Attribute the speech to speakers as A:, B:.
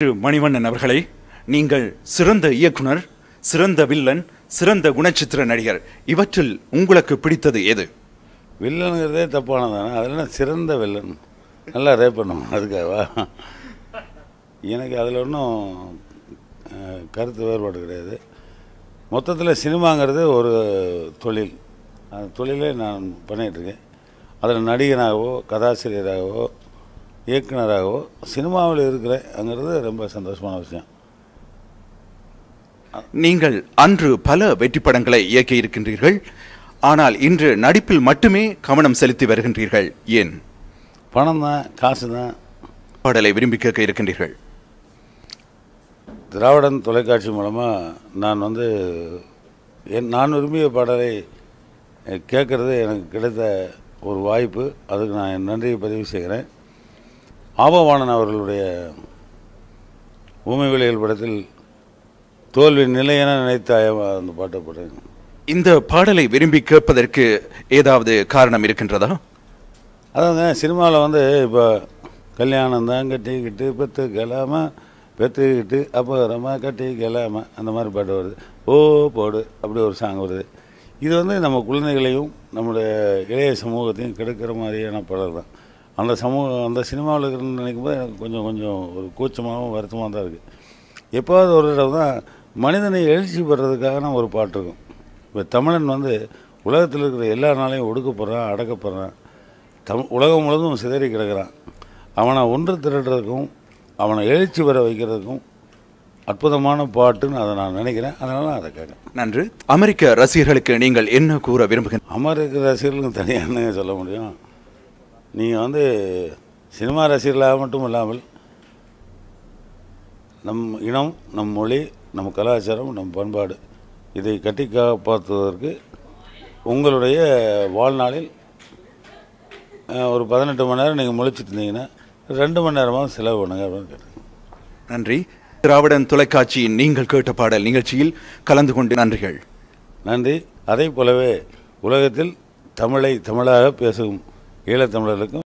A: திரு மணிவண்ணன் அவர்களை நீங்கள் சிறந்த இயக்குனர் சிறந்த வில்லன் சிறந்த
B: குணச்சித்திர நடிகர் இவற்றில் உங்களுக்கு பிடித்தது எது வில்லனுங்கிறதே தப்பானதானே அதில் சிறந்த வில்லன் நல்லா ரேப் பண்ணுவோம் அதுக்காகவா எனக்கு அதில் ஒன்றும் கருத்து வேறுபாடு கிடையாது மொத்தத்தில் சினிமாங்கிறது ஒரு தொழில் அந்த தொழிலை நான் பண்ணிகிட்ருக்கேன் அதில் நடிகனாகவோ கதாசிரியராகவோ இயக்குனராகவோ சினிமாவில் இருக்கிறேங்கிறது ரொம்ப சந்தோஷமான விஷயம்
A: நீங்கள் அன்று பல வெற்றி படங்களை இயக்கி இருக்கின்றீர்கள் ஆனால் இன்று நடிப்பில் மட்டுமே கவனம் செலுத்தி வருகின்றீர்கள் ஏன்
B: பணம் தான் காசு தான்
A: பாடலை விரும்பி கேட்க இருக்கின்றீர்கள்
B: திராவிடன் தொலைக்காட்சி மூலமாக நான் வந்து என் நான் விரும்பிய பாடலை கேட்குறது எனக்கு கிடைத்த ஒரு வாய்ப்பு அதுக்கு நான் நன்றியை பதிவு செய்கிறேன் ஆபவானன் அவர்களுடைய பூமி விளையல் படத்தில் தோல்வி நிலையென நினைத்த அந்த பாட்டை போட்டேன்
A: இந்த பாடலை விரும்பி கேட்பதற்கு ஏதாவது காரணம் இருக்கின்றதா
B: அதாவது சினிமாவில் வந்து இப்போ கல்யாணம் தான் கட்டிக்கிட்டு பெற்று கலாமா பெற்றுக்கிட்டு அப்புறமா கட்டி கலாமா அந்த மாதிரி பாட்டு வருது ஓ போடு அப்படி ஒரு சாங் வருது இது வந்து நம்ம குழந்தைகளையும் நம்முடைய இளைய சமூகத்தையும் கெடுக்கிற மாதிரியான பாடல் தான் அந்த சமூக அந்த சினிமாவில் இருக்கிறன்னு நினைக்கும் போது எனக்கு கொஞ்சம் கொஞ்சம் ஒரு கூச்சமாகவும் வருத்தமாக தான் இருக்குது எப்போது ஒரு இடம் தான் மனிதனை எழுச்சி பெறதுக்கான ஒரு பாட்டு இருக்கும் இப்போ தமிழன் வந்து உலகத்தில் இருக்கிற எல்லா நாளையும் ஒடுக்கப்படுறான் அடக்கப்படுறான் தம் உலகம் முழுவதும் சிதறி கிடக்கிறான் அவனை ஒன்று திரடுறதுக்கும் அவனை எழுச்சி பெற வைக்கிறதுக்கும் அற்புதமான பாட்டுன்னு அதை நான் நினைக்கிறேன் அதனால் அதை கேட்குறேன் நன்றி அமெரிக்க ரசிகர்களுக்கு நீங்கள் என்ன கூற விரும்புகிறேன் அமெரிக்க ரசிகர்களுக்கு தனியாக என்ன சொல்ல முடியும் நீங்கள் வந்து சினிமா ரசிகர்களாக மட்டும் இல்லாமல் நம் இனம் நம் மொழி நம் கலாச்சாரம் நம் பண்பாடு இதை கட்டி காப்பாற்றுவதற்கு உங்களுடைய வாழ்நாளில் ஒரு பதினெட்டு மணி நேரம் நீங்கள் முழிச்சிட்டு இருந்தீங்கன்னா ரெண்டு மணி நேரமாக செலவு பண்ணுங்க அப்படின்னு நன்றி திராவிடன் தொலைக்காட்சியின் நீங்கள் கேட்ட பாடல் நிகழ்ச்சியில் கலந்து கொண்டு நன்றிகள் நன்றி அதே போலவே உலகத்தில் தமிழை தமிழாக பேசும் ஈழத்தமிழர்களுக்கும்